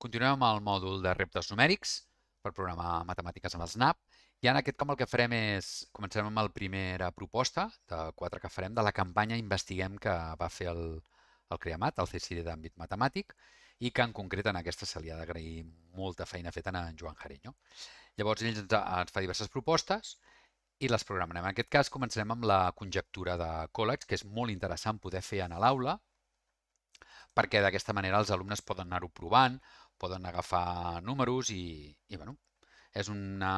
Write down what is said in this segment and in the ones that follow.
Continuem amb el mòdul de reptes numèrics per programar matemàtiques amb el Snap. I en aquest com el que farem és, comencem amb la primera proposta de quatre que farem de la campanya Investiguem que va fer el, el CREAMAT, el CCD d'àmbit matemàtic, i que en concret en aquesta se li ha d'agrair molta feina feta en Joan Jareño. Llavors ell ens, ens fa diverses propostes i les programarem. En aquest cas comencem amb la conjectura de còlegs, que és molt interessant poder fer en l'aula, perquè d'aquesta manera els alumnes poden anar-ho provant, poden agafar números i, i bueno, és una,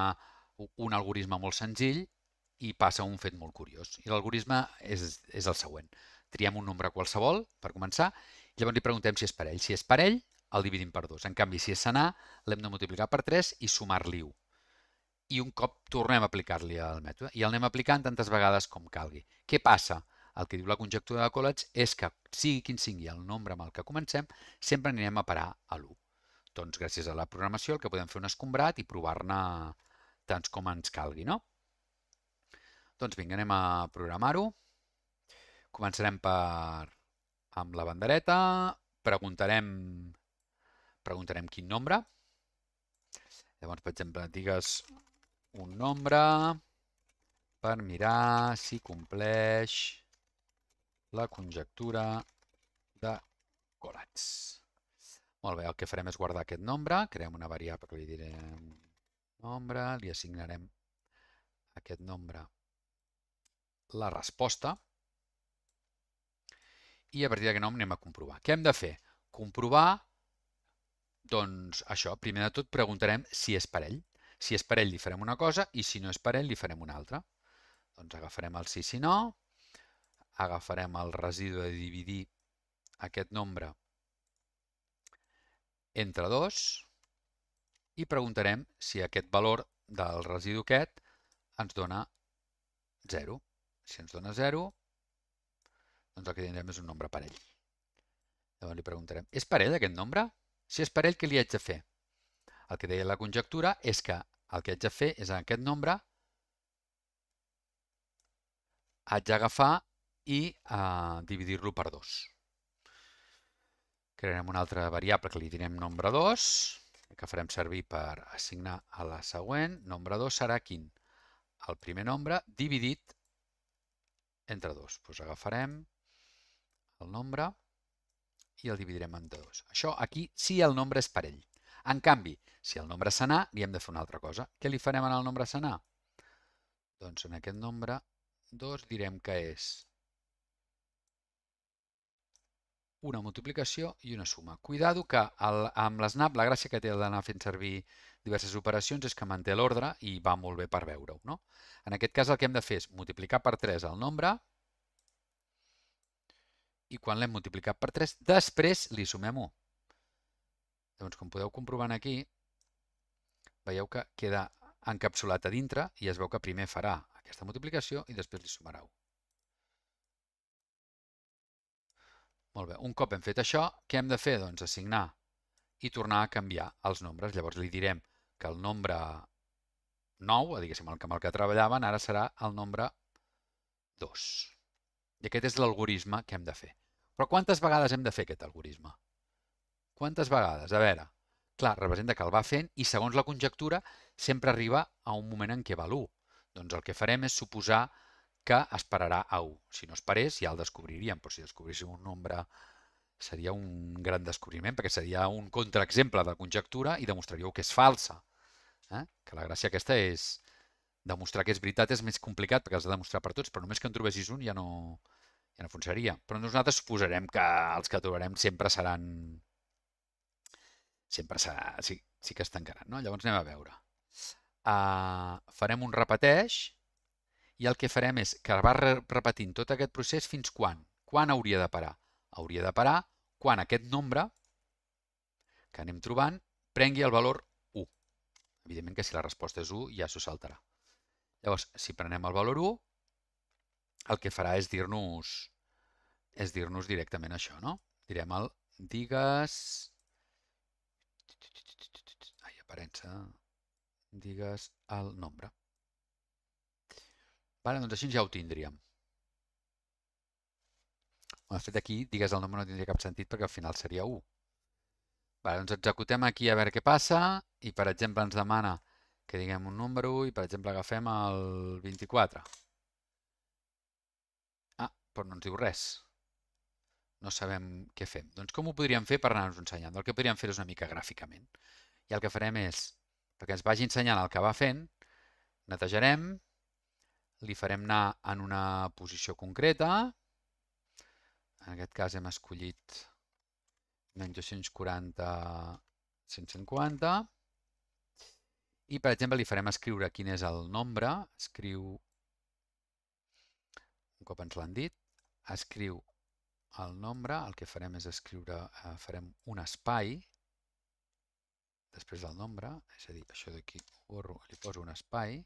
un algoritme molt senzill i passa un fet molt curiós. I l'algoritme és, és el següent. Triem un nombre qualsevol, per començar, i llavors li preguntem si és parell. Si és parell, el dividim per 2. En canvi, si és senar, l'hem de multiplicar per 3 i sumar-li 1. I un cop tornem a aplicar-li el mètode. I el anem aplicant tantes vegades com calgui. Què passa? El que diu la conjectura de Collets és que, sigui quin sigui el nombre amb el que comencem, sempre anirem a parar a l'1. Doncs gràcies a la programació el que podem fer un escombrat i provar-ne tants com ens calgui, no? Doncs vinga, anem a programar-ho. Començarem per amb la bandereta, preguntarem, preguntarem quin nombre. Llavors, per exemple, digues un nombre per mirar si compleix la conjectura de Colats. Molt bé, el que farem és guardar aquest nombre, creem una variable que li direm nombre, li assignarem aquest nombre la resposta i a partir d'aquest nom anem a comprovar. Què hem de fer? Comprovar, doncs això, primer de tot preguntarem si és parell. Si és parell li farem una cosa i si no és parell li farem una altra. Doncs agafarem el sí si no, agafarem el residu de dividir aquest nombre entre 2 i preguntarem si aquest valor del residu aquest ens dona 0. Si ens dona 0, doncs el que tindrem és un nombre parell. Llavors li preguntarem, és parell aquest nombre? Si és parell, què li haig de fer? El que deia la conjectura és que el que haig de fer és en aquest nombre haig d'agafar i eh, dividir-lo per 2 crearem una altra variable que li direm nombre 2, que farem servir per assignar a la següent. Nombre 2 serà quin? El primer nombre dividit entre 2. Doncs agafarem el nombre i el dividirem entre 2. Això aquí si sí, el nombre és parell. En canvi, si el nombre s'anà, li hem de fer una altra cosa. Què li farem al nombre s'anà? Doncs en aquest nombre 2 direm que és una multiplicació i una suma. Cuidado que el, amb l'SNAP la gràcia que té d'anar fent servir diverses operacions és que manté l'ordre i va molt bé per veure-ho. No? En aquest cas el que hem de fer és multiplicar per 3 el nombre i quan l'hem multiplicat per 3, després li sumem 1. Doncs com podeu comprovar aquí, veieu que queda encapsulat a dintre i es veu que primer farà aquesta multiplicació i després li sumarà 1. Molt bé, un cop hem fet això, què hem de fer? Doncs assignar i tornar a canviar els nombres. Llavors li direm que el nombre 9, diguéssim el que amb el que treballaven, ara serà el nombre 2. I aquest és l'algoritme que hem de fer. Però quantes vegades hem de fer aquest algoritme? Quantes vegades? A veure, clar, representa que el va fent i segons la conjectura sempre arriba a un moment en què val 1. Doncs el que farem és suposar que esperarà a 1. Si no esperés, ja el descobriríem, però si descobríssim un nombre seria un gran descobriment, perquè seria un contraexemple de conjectura i demostraríeu que és falsa. Eh? Que la gràcia aquesta és demostrar que és veritat és més complicat perquè has de demostrar per tots, però només que en trobessis un ja no, ja no funcionaria. Però nosaltres suposarem que els que trobarem sempre seran... Sempre serà... sí, sí que es tancaran. No? Llavors anem a veure. Uh, farem un repeteix i el que farem és que va repetint tot aquest procés fins quan? Quan hauria de parar? Hauria de parar quan aquest nombre que anem trobant prengui el valor 1. Evidentment que si la resposta és 1 ja s'ho saltarà. Llavors, si prenem el valor 1, el que farà és dir-nos és dir-nos directament això, no? Direm el digues... Ai, aparença... Digues el nombre. Vale? Doncs així ja ho tindríem. de fet, aquí digues el nombre no tindria cap sentit perquè al final seria 1. Vale, doncs executem aquí a veure què passa i, per exemple, ens demana que diguem un número i, per exemple, agafem el 24. Ah, però no ens diu res. No sabem què fem. Doncs com ho podríem fer per anar-nos ensenyant? El que podríem fer és una mica gràficament. I el que farem és, perquè ens vagi ensenyant el que va fent, netejarem, li farem anar en una posició concreta. En aquest cas hem escollit 240, 150. I, per exemple, li farem escriure quin és el nombre. Escriu, un cop ens l'han dit, escriu el nombre. El que farem és escriure, eh, farem un espai després del nombre, és a dir, això d'aquí ho borro, li poso un espai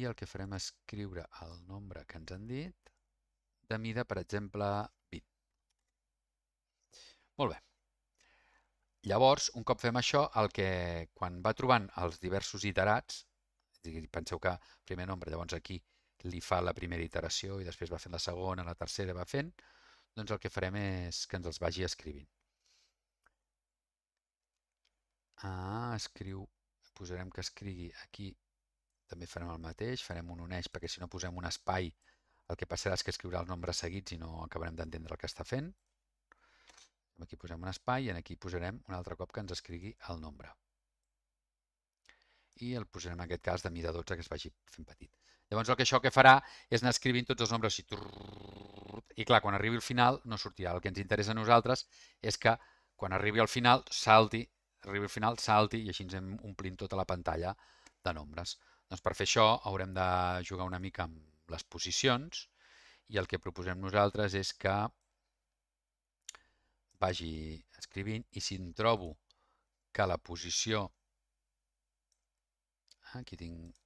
i el que farem és escriure el nombre que ens han dit de mida, per exemple, 20. Molt bé. Llavors, un cop fem això, el que quan va trobant els diversos iterats, penseu que primer nombre, llavors aquí li fa la primera iteració i després va fent la segona, la tercera va fent, doncs el que farem és que ens els vagi escrivint. Ah, escriu, posarem que escrigui aquí també farem el mateix, farem un uneix perquè si no posem un espai el que passarà és que escriurà els nombres seguits i no acabarem d'entendre el que està fent. Aquí posem un espai i aquí posarem un altre cop que ens escrigui el nombre. I el posarem en aquest cas de mida 12 que es vagi fent petit. Llavors el que això que farà és anar escrivint tots els nombres així. I clar, quan arribi al final no sortirà. El que ens interessa a nosaltres és que quan arribi al final salti, arribi al final salti i així ens hem omplint tota la pantalla de nombres. Doncs per fer això haurem de jugar una mica amb les posicions i el que proposem nosaltres és que vagi escrivint i si em trobo que la posició ah, aquí tinc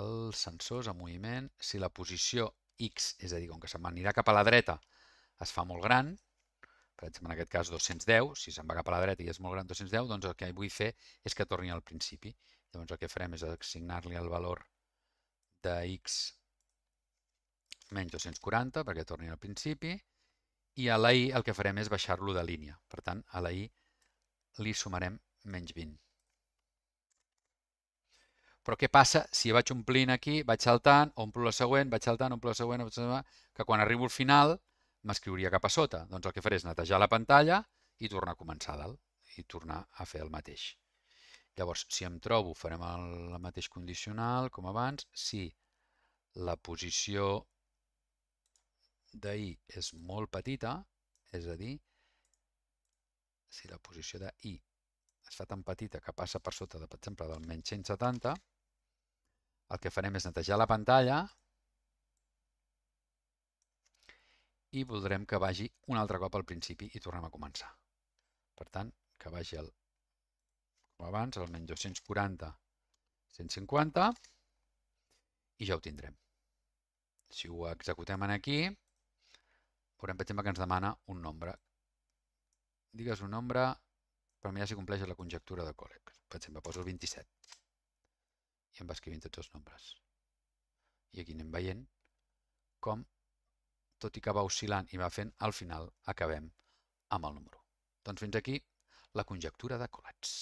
els sensors en moviment, si la posició X, és a dir, com que se'n anirà cap a la dreta, es fa molt gran, per exemple, en aquest cas 210, si se'n va cap a la dreta i és molt gran 210, doncs el que vull fer és que torni al principi. Llavors el que farem és assignar-li el valor de x menys 240 perquè torni al principi i a la i el que farem és baixar-lo de línia. Per tant, a la i li sumarem menys 20. Però què passa si vaig omplint aquí, vaig saltant, omplo la següent, vaig saltant, omplo la següent, que quan arribo al final m'escriuria cap a sota. Doncs el que faré és netejar la pantalla i tornar a començar a dalt i tornar a fer el mateix. Llavors, si em trobo, farem el, mateix condicional com abans. Si la posició d'I és molt petita, és a dir, si la posició de I es fa tan petita que passa per sota, de, per exemple, del menys 170, el que farem és netejar la pantalla i voldrem que vagi un altre cop al principi i tornem a començar. Per tant, que vagi el o abans, el menys 240, 150, i ja ho tindrem. Si ho executem aquí, veurem, per exemple, que ens demana un nombre. Digues un nombre per mirar si compleix la conjectura de Còleg. Per exemple, poso el 27 i em va escrivint tots els nombres. I aquí anem veient com, tot i que va oscil·lant i va fent, al final acabem amb el número. Doncs fins aquí la conjectura de Colats.